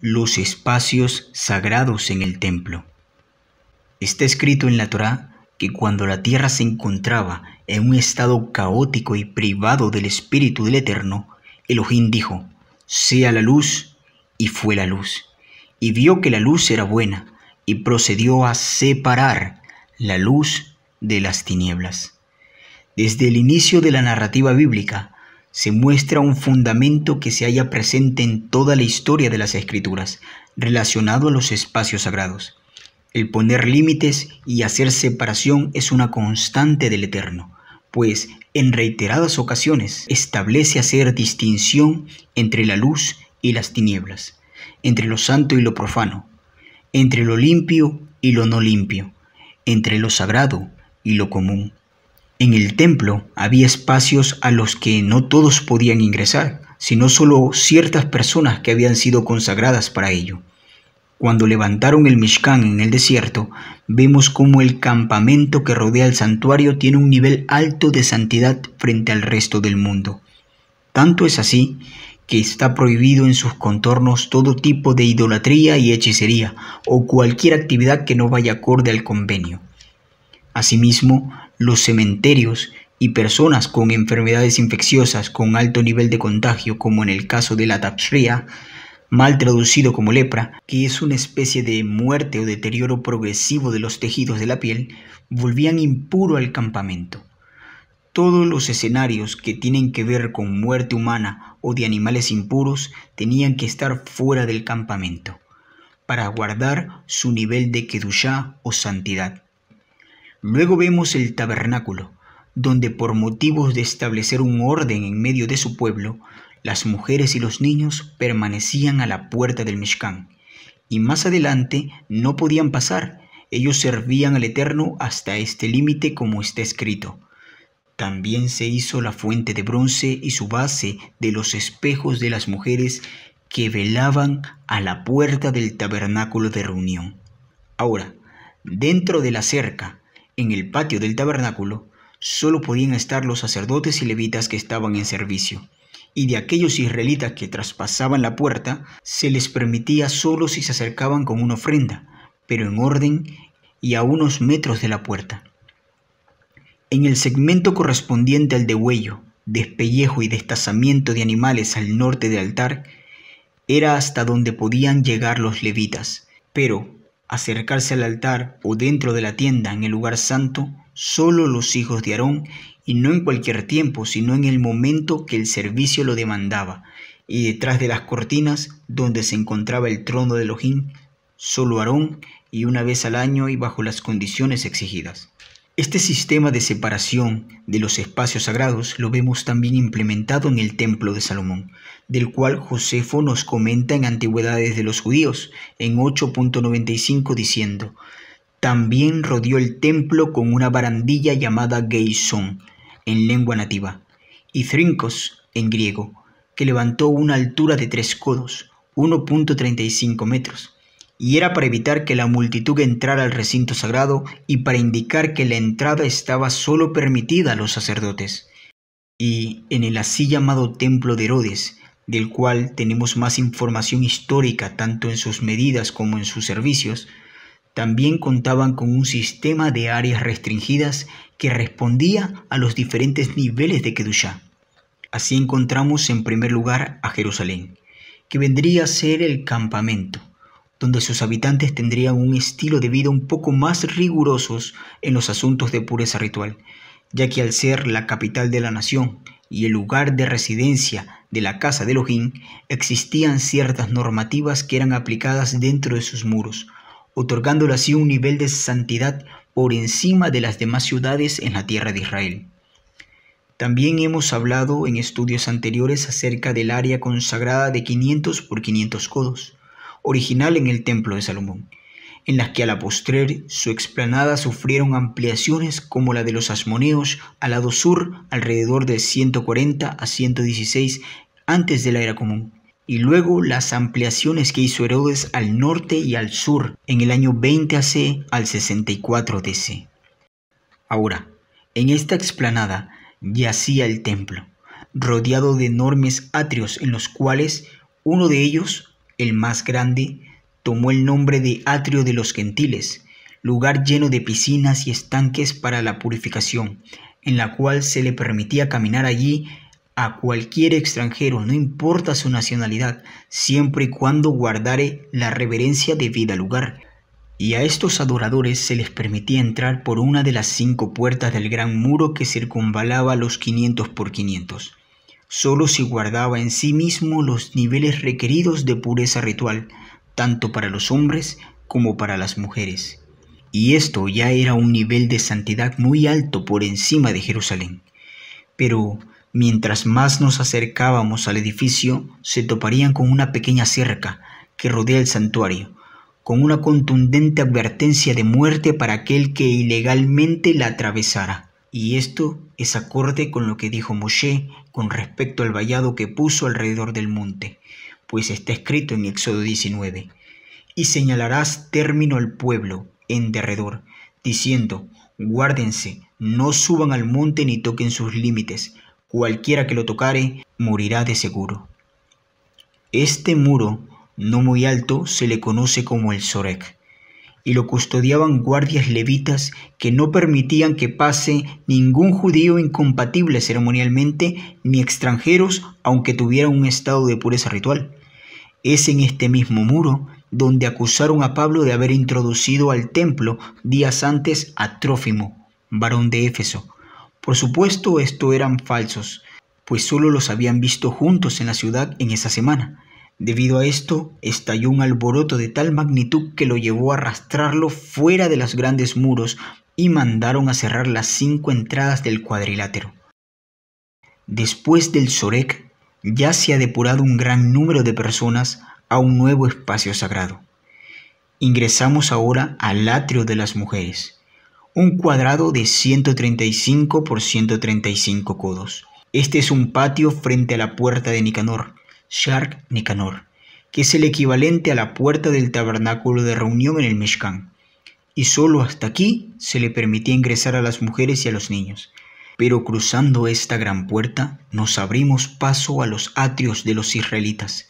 los espacios sagrados en el templo. Está escrito en la Torá que cuando la tierra se encontraba en un estado caótico y privado del Espíritu del Eterno, Elohim dijo, sea la luz, y fue la luz. Y vio que la luz era buena, y procedió a separar la luz de las tinieblas. Desde el inicio de la narrativa bíblica, se muestra un fundamento que se halla presente en toda la historia de las escrituras, relacionado a los espacios sagrados. El poner límites y hacer separación es una constante del Eterno, pues en reiteradas ocasiones establece hacer distinción entre la luz y las tinieblas, entre lo santo y lo profano, entre lo limpio y lo no limpio, entre lo sagrado y lo común. En el templo había espacios a los que no todos podían ingresar, sino solo ciertas personas que habían sido consagradas para ello. Cuando levantaron el Mishkan en el desierto, vemos cómo el campamento que rodea el santuario tiene un nivel alto de santidad frente al resto del mundo. Tanto es así que está prohibido en sus contornos todo tipo de idolatría y hechicería o cualquier actividad que no vaya acorde al convenio. Asimismo, los cementerios y personas con enfermedades infecciosas con alto nivel de contagio, como en el caso de la tapshria, mal traducido como lepra, que es una especie de muerte o deterioro progresivo de los tejidos de la piel, volvían impuro al campamento. Todos los escenarios que tienen que ver con muerte humana o de animales impuros tenían que estar fuera del campamento, para guardar su nivel de kedushá o santidad. Luego vemos el tabernáculo, donde por motivos de establecer un orden en medio de su pueblo, las mujeres y los niños permanecían a la puerta del Mishkan, y más adelante no podían pasar, ellos servían al Eterno hasta este límite como está escrito. También se hizo la fuente de bronce y su base de los espejos de las mujeres que velaban a la puerta del tabernáculo de reunión. Ahora, dentro de la cerca, en el patio del tabernáculo solo podían estar los sacerdotes y levitas que estaban en servicio, y de aquellos israelitas que traspasaban la puerta se les permitía solo si se acercaban con una ofrenda, pero en orden y a unos metros de la puerta. En el segmento correspondiente al degüello, despellejo y destazamiento de animales al norte del altar, era hasta donde podían llegar los levitas, pero acercarse al altar o dentro de la tienda en el lugar santo solo los hijos de Aarón y no en cualquier tiempo, sino en el momento que el servicio lo demandaba. Y detrás de las cortinas, donde se encontraba el trono de Elohim, solo Aarón y una vez al año y bajo las condiciones exigidas. Este sistema de separación de los espacios sagrados lo vemos también implementado en el Templo de Salomón, del cual Josefo nos comenta en Antigüedades de los Judíos, en 8.95, diciendo, también rodeó el templo con una barandilla llamada Geison, en lengua nativa, y Thrinkos, en griego, que levantó una altura de tres codos, 1.35 metros, y era para evitar que la multitud entrara al recinto sagrado y para indicar que la entrada estaba solo permitida a los sacerdotes. Y en el así llamado templo de Herodes, del cual tenemos más información histórica tanto en sus medidas como en sus servicios, también contaban con un sistema de áreas restringidas que respondía a los diferentes niveles de Kedushá. Así encontramos en primer lugar a Jerusalén, que vendría a ser el campamento, donde sus habitantes tendrían un estilo de vida un poco más rigurosos en los asuntos de pureza ritual, ya que al ser la capital de la nación y el lugar de residencia de la casa de Elohim, existían ciertas normativas que eran aplicadas dentro de sus muros, otorgándole así un nivel de santidad por encima de las demás ciudades en la tierra de Israel. También hemos hablado en estudios anteriores acerca del área consagrada de 500 por 500 codos, original en el Templo de Salomón, en las que a la postrer su explanada sufrieron ampliaciones como la de los asmoneos al lado sur alrededor de 140 a 116 antes de la era común, y luego las ampliaciones que hizo Herodes al norte y al sur en el año 20 AC al 64 DC. Ahora, en esta explanada yacía el templo, rodeado de enormes atrios en los cuales uno de ellos el más grande, tomó el nombre de Atrio de los Gentiles, lugar lleno de piscinas y estanques para la purificación, en la cual se le permitía caminar allí a cualquier extranjero, no importa su nacionalidad, siempre y cuando guardare la reverencia debida al lugar. Y a estos adoradores se les permitía entrar por una de las cinco puertas del gran muro que circunvalaba los 500 por 500 solo si guardaba en sí mismo los niveles requeridos de pureza ritual, tanto para los hombres como para las mujeres. Y esto ya era un nivel de santidad muy alto por encima de Jerusalén. Pero mientras más nos acercábamos al edificio, se toparían con una pequeña cerca que rodea el santuario, con una contundente advertencia de muerte para aquel que ilegalmente la atravesara. Y esto es acorde con lo que dijo Moshe con respecto al vallado que puso alrededor del monte, pues está escrito en Éxodo 19. Y señalarás término al pueblo en derredor, diciendo, guárdense, no suban al monte ni toquen sus límites, cualquiera que lo tocare morirá de seguro. Este muro, no muy alto, se le conoce como el Sorek, y lo custodiaban guardias levitas que no permitían que pase ningún judío incompatible ceremonialmente ni extranjeros aunque tuvieran un estado de pureza ritual. Es en este mismo muro donde acusaron a Pablo de haber introducido al templo días antes a Trófimo, varón de Éfeso. Por supuesto esto eran falsos, pues solo los habían visto juntos en la ciudad en esa semana. Debido a esto, estalló un alboroto de tal magnitud que lo llevó a arrastrarlo fuera de los grandes muros y mandaron a cerrar las cinco entradas del cuadrilátero. Después del Sorek, ya se ha depurado un gran número de personas a un nuevo espacio sagrado. Ingresamos ahora al atrio de las mujeres, un cuadrado de 135 por 135 codos. Este es un patio frente a la puerta de Nicanor, Shark Nicanor, que es el equivalente a la puerta del tabernáculo de reunión en el Mishkan, y solo hasta aquí se le permitía ingresar a las mujeres y a los niños. Pero cruzando esta gran puerta nos abrimos paso a los atrios de los israelitas,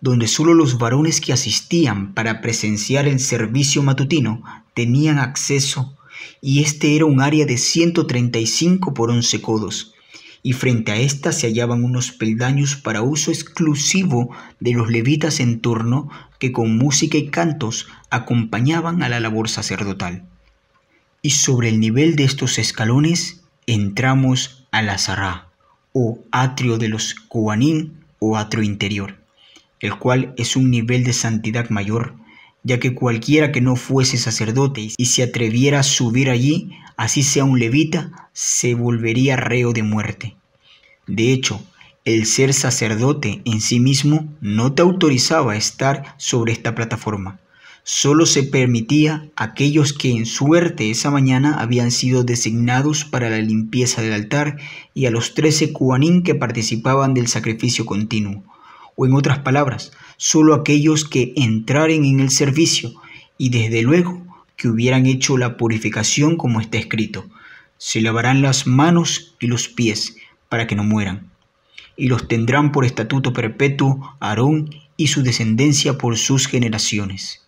donde solo los varones que asistían para presenciar el servicio matutino tenían acceso, y este era un área de 135 por 11 codos, y frente a ésta se hallaban unos peldaños para uso exclusivo de los levitas en turno que con música y cantos acompañaban a la labor sacerdotal. Y sobre el nivel de estos escalones entramos a la Sará, o atrio de los Kuanín o atrio interior, el cual es un nivel de santidad mayor, ya que cualquiera que no fuese sacerdote y se atreviera a subir allí así sea un levita, se volvería reo de muerte. De hecho, el ser sacerdote en sí mismo no te autorizaba a estar sobre esta plataforma. Solo se permitía a aquellos que en suerte esa mañana habían sido designados para la limpieza del altar y a los trece cubanín que participaban del sacrificio continuo. O en otras palabras, solo aquellos que entraren en el servicio y desde luego que hubieran hecho la purificación como está escrito. Se lavarán las manos y los pies para que no mueran. Y los tendrán por estatuto perpetuo Aarón y su descendencia por sus generaciones.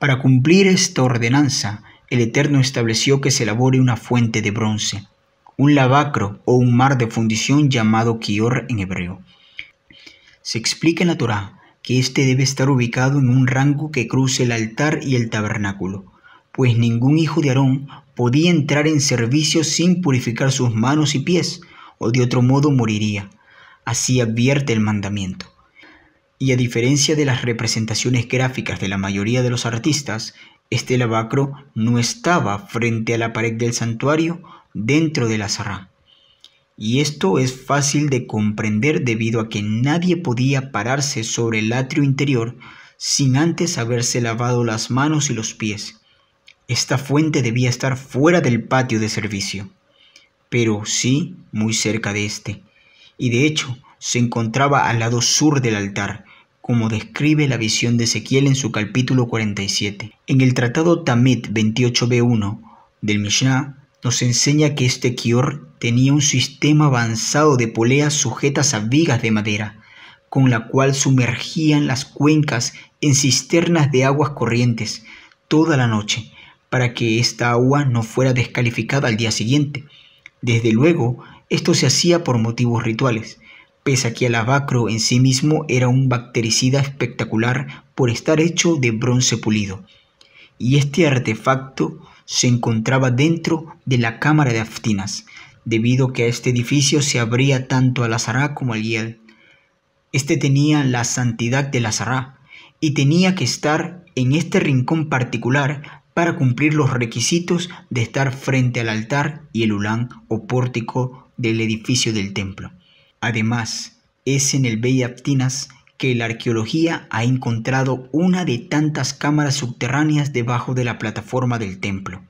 Para cumplir esta ordenanza, el Eterno estableció que se elabore una fuente de bronce, un lavacro o un mar de fundición llamado Kior en hebreo. Se explica en la Torá este éste debe estar ubicado en un rango que cruce el altar y el tabernáculo, pues ningún hijo de Aarón podía entrar en servicio sin purificar sus manos y pies, o de otro modo moriría. Así advierte el mandamiento. Y a diferencia de las representaciones gráficas de la mayoría de los artistas, este lavacro no estaba frente a la pared del santuario dentro de la sarra y esto es fácil de comprender debido a que nadie podía pararse sobre el atrio interior sin antes haberse lavado las manos y los pies. Esta fuente debía estar fuera del patio de servicio, pero sí muy cerca de éste, y de hecho se encontraba al lado sur del altar, como describe la visión de Ezequiel en su capítulo 47. En el tratado Tamit 28b1 del Mishnah, nos enseña que este kior tenía un sistema avanzado de poleas sujetas a vigas de madera, con la cual sumergían las cuencas en cisternas de aguas corrientes toda la noche, para que esta agua no fuera descalificada al día siguiente. Desde luego, esto se hacía por motivos rituales, pese a que el abacro en sí mismo era un bactericida espectacular por estar hecho de bronce pulido. Y este artefacto se encontraba dentro de la Cámara de Aftinas, debido que este edificio se abría tanto a la Azará como al Hiel. Este tenía la santidad de la Sará, y tenía que estar en este rincón particular para cumplir los requisitos de estar frente al altar y el ulán o pórtico del edificio del templo. Además, es en el Bey Aftinas que la arqueología ha encontrado una de tantas cámaras subterráneas debajo de la plataforma del templo.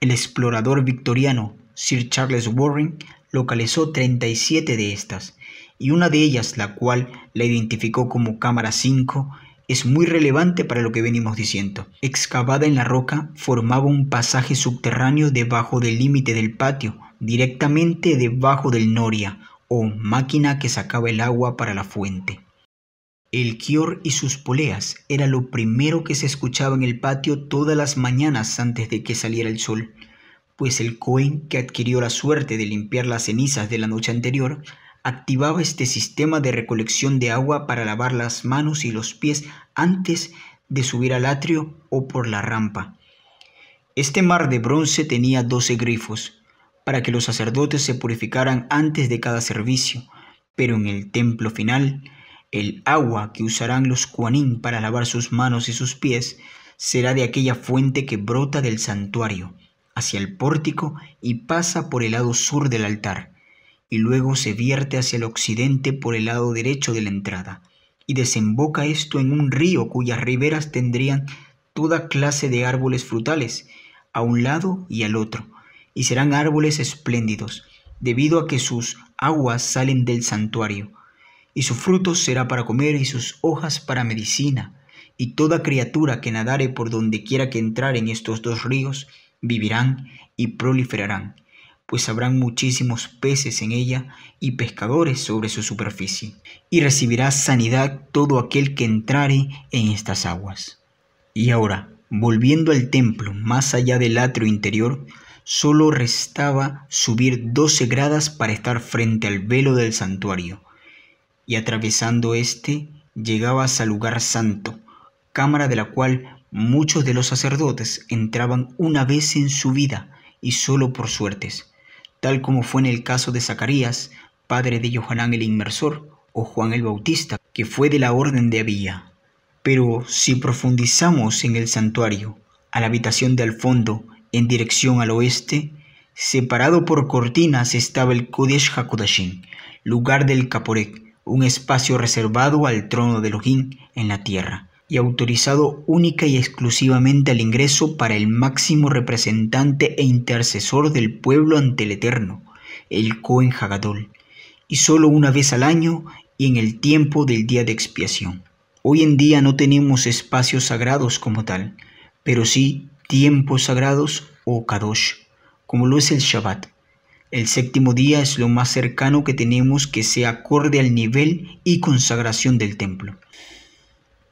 El explorador victoriano Sir Charles Warren localizó 37 de estas, y una de ellas, la cual la identificó como cámara 5, es muy relevante para lo que venimos diciendo. Excavada en la roca, formaba un pasaje subterráneo debajo del límite del patio, directamente debajo del noria, o máquina que sacaba el agua para la fuente. El kior y sus poleas era lo primero que se escuchaba en el patio todas las mañanas antes de que saliera el sol, pues el Cohen, que adquirió la suerte de limpiar las cenizas de la noche anterior, activaba este sistema de recolección de agua para lavar las manos y los pies antes de subir al atrio o por la rampa. Este mar de bronce tenía doce grifos, para que los sacerdotes se purificaran antes de cada servicio, pero en el templo final, el agua que usarán los cuanín para lavar sus manos y sus pies será de aquella fuente que brota del santuario hacia el pórtico y pasa por el lado sur del altar, y luego se vierte hacia el occidente por el lado derecho de la entrada, y desemboca esto en un río cuyas riberas tendrían toda clase de árboles frutales, a un lado y al otro, y serán árboles espléndidos, debido a que sus aguas salen del santuario, y su fruto será para comer y sus hojas para medicina. Y toda criatura que nadare por donde quiera que entrare en estos dos ríos, vivirán y proliferarán, pues habrán muchísimos peces en ella y pescadores sobre su superficie. Y recibirá sanidad todo aquel que entrare en estas aguas. Y ahora, volviendo al templo, más allá del atrio interior, solo restaba subir doce gradas para estar frente al velo del santuario y atravesando éste llegabas al lugar santo, cámara de la cual muchos de los sacerdotes entraban una vez en su vida y solo por suertes, tal como fue en el caso de Zacarías, padre de Johanán el Inmersor o Juan el Bautista, que fue de la orden de Abía. Pero si profundizamos en el santuario, a la habitación de al fondo, en dirección al oeste, separado por cortinas estaba el Kodesh Hakudashin, lugar del Caporec, un espacio reservado al trono de Elohim en la tierra y autorizado única y exclusivamente al ingreso para el máximo representante e intercesor del pueblo ante el Eterno, el Cohen Hagadol, y solo una vez al año y en el tiempo del día de expiación. Hoy en día no tenemos espacios sagrados como tal, pero sí tiempos sagrados o Kadosh, como lo es el Shabbat, el séptimo día es lo más cercano que tenemos que sea acorde al nivel y consagración del templo.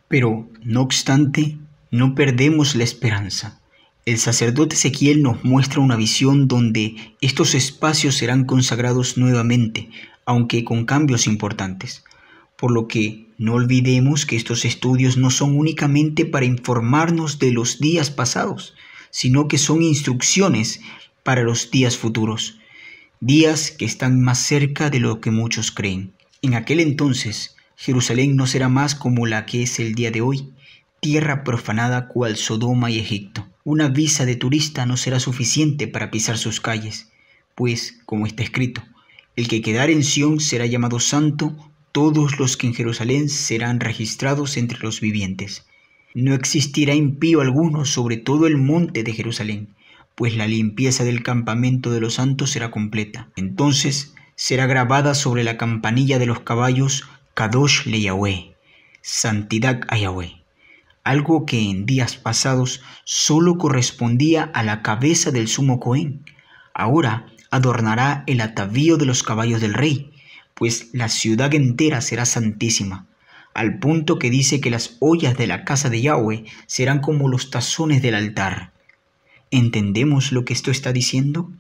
Pero, no obstante, no perdemos la esperanza. El sacerdote Ezequiel nos muestra una visión donde estos espacios serán consagrados nuevamente, aunque con cambios importantes. Por lo que no olvidemos que estos estudios no son únicamente para informarnos de los días pasados, sino que son instrucciones para los días futuros días que están más cerca de lo que muchos creen. En aquel entonces, Jerusalén no será más como la que es el día de hoy, tierra profanada cual Sodoma y Egipto. Una visa de turista no será suficiente para pisar sus calles, pues, como está escrito, el que quedar en Sión será llamado santo, todos los que en Jerusalén serán registrados entre los vivientes. No existirá impío alguno sobre todo el monte de Jerusalén pues la limpieza del campamento de los santos será completa. Entonces será grabada sobre la campanilla de los caballos Kadosh le Yahweh, santidad a Yahweh, algo que en días pasados solo correspondía a la cabeza del sumo Cohen. Ahora adornará el atavío de los caballos del rey, pues la ciudad entera será santísima, al punto que dice que las ollas de la casa de Yahweh serán como los tazones del altar. ¿Entendemos lo que esto está diciendo?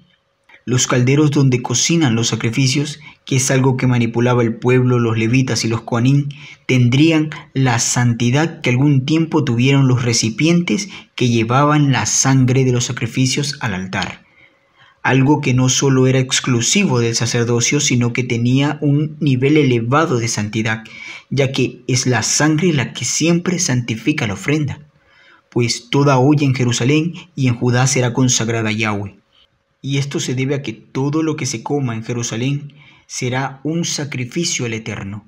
Los calderos donde cocinan los sacrificios, que es algo que manipulaba el pueblo, los levitas y los coanín, tendrían la santidad que algún tiempo tuvieron los recipientes que llevaban la sangre de los sacrificios al altar algo que no solo era exclusivo del sacerdocio, sino que tenía un nivel elevado de santidad, ya que es la sangre la que siempre santifica la ofrenda pues toda olla en Jerusalén y en Judá será consagrada a Yahweh. Y esto se debe a que todo lo que se coma en Jerusalén será un sacrificio al Eterno,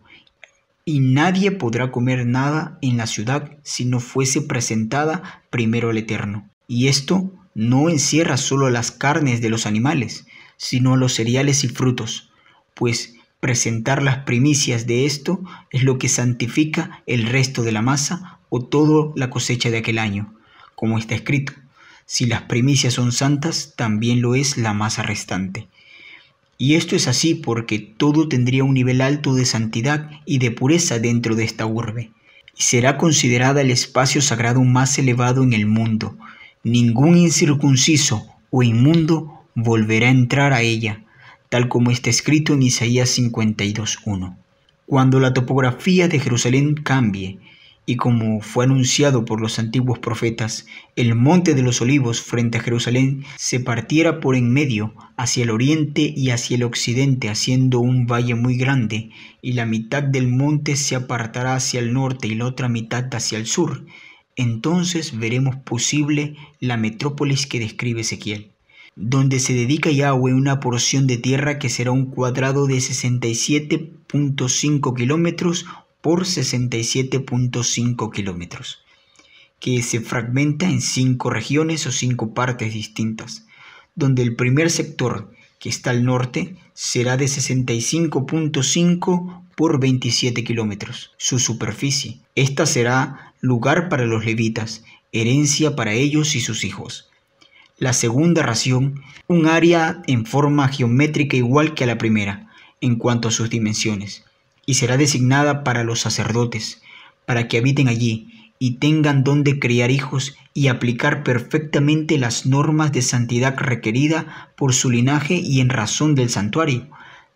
y nadie podrá comer nada en la ciudad si no fuese presentada primero al Eterno. Y esto no encierra solo las carnes de los animales, sino los cereales y frutos, pues presentar las primicias de esto es lo que santifica el resto de la masa o toda la cosecha de aquel año, como está escrito. Si las primicias son santas, también lo es la masa restante. Y esto es así porque todo tendría un nivel alto de santidad y de pureza dentro de esta urbe, y será considerada el espacio sagrado más elevado en el mundo. Ningún incircunciso o inmundo volverá a entrar a ella, tal como está escrito en Isaías 52.1. Cuando la topografía de Jerusalén cambie y como fue anunciado por los antiguos profetas, el monte de los olivos frente a Jerusalén se partiera por en medio hacia el oriente y hacia el occidente, haciendo un valle muy grande, y la mitad del monte se apartará hacia el norte y la otra mitad hacia el sur. Entonces veremos posible la metrópolis que describe Ezequiel donde se dedica Yahweh una porción de tierra que será un cuadrado de 67.5 kilómetros por 67.5 kilómetros, que se fragmenta en cinco regiones o cinco partes distintas, donde el primer sector, que está al norte, será de 65.5 por 27 kilómetros, su superficie. Esta será lugar para los levitas, herencia para ellos y sus hijos. La segunda ración, un área en forma geométrica igual que a la primera, en cuanto a sus dimensiones, y será designada para los sacerdotes, para que habiten allí y tengan donde criar hijos y aplicar perfectamente las normas de santidad requerida por su linaje y en razón del santuario,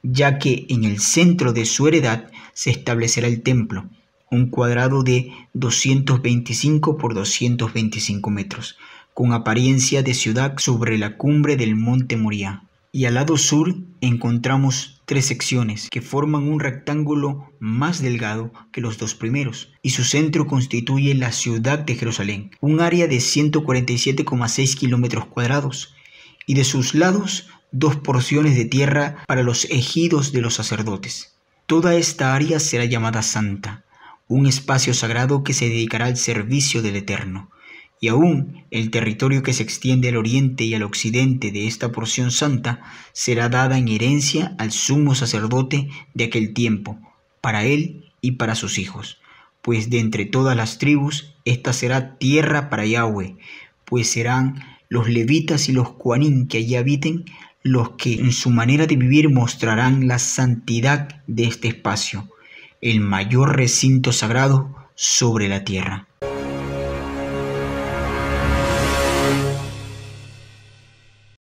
ya que en el centro de su heredad se establecerá el templo, un cuadrado de 225 por 225 metros, con apariencia de ciudad sobre la cumbre del monte Moría y al lado sur encontramos tres secciones que forman un rectángulo más delgado que los dos primeros y su centro constituye la ciudad de Jerusalén, un área de 147,6 kilómetros cuadrados y de sus lados dos porciones de tierra para los ejidos de los sacerdotes. Toda esta área será llamada santa, un espacio sagrado que se dedicará al servicio del Eterno, y aún el territorio que se extiende al oriente y al occidente de esta porción santa será dada en herencia al sumo sacerdote de aquel tiempo, para él y para sus hijos, pues de entre todas las tribus esta será tierra para Yahweh, pues serán los levitas y los cuanín que allí habiten los que en su manera de vivir mostrarán la santidad de este espacio, el mayor recinto sagrado sobre la tierra.